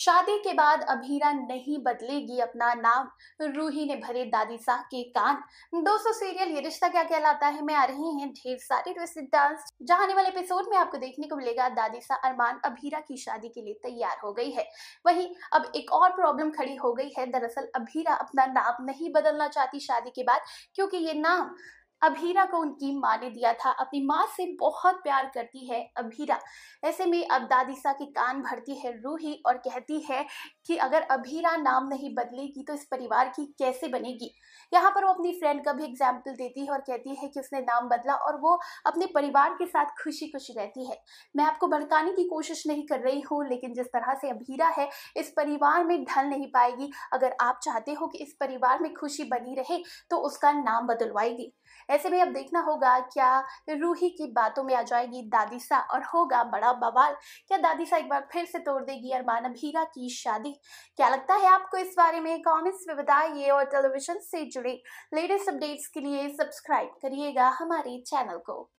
शादी के बाद अभीरा नहीं बदलेगी अपना नाम रूही ने भरे दादी साह के कान 200 सीरियल ये रिश्ता क्या कहलाता है मैं आ रही हैं ढेर सारे ट्विस्टेड डांस जहां आने वाले एपिसोड में आपको देखने को मिलेगा दादी साह अरमान अभीरा की शादी के लिए तैयार हो गई है वहीं अब एक और प्रॉब्लम खड़ी हो गई है दरअसल अभीरा अपना नाम नहीं बदलना चाहती शादी के बाद क्योंकि ये नाम अभीरा को उनकी माँ ने दिया था अपनी माँ से बहुत प्यार करती है अभीरा ऐसे में अब दादीसा की कान भरती है रूही और कहती है कि अगर अभीरा नाम नहीं बदलेगी तो इस परिवार की कैसे बनेगी यहाँ पर वो अपनी फ्रेंड का भी एग्जाम्पल देती है और कहती है कि उसने नाम बदला और वो अपने परिवार के साथ खुशी खुशी रहती है मैं आपको भड़काने की कोशिश नहीं कर रही हूँ लेकिन जिस तरह से अभीरा है इस परिवार में ढल नहीं पाएगी अगर आप चाहते हो कि इस परिवार में खुशी बनी रहे तो उसका नाम बदलवाएगी ऐसे में अब देखना होगा क्या रूही की बातों में आ जाएगी दादीसा और होगा बड़ा बवाल क्या दादीसा एक बार फिर से तोड़ देगी अरमान अभीरा की शादी क्या लगता है आपको इस बारे में कॉमेंट्स में बताइए और टेलीविजन से जुड़े लेटेस्ट अपडेट्स के लिए सब्सक्राइब करिएगा हमारे चैनल को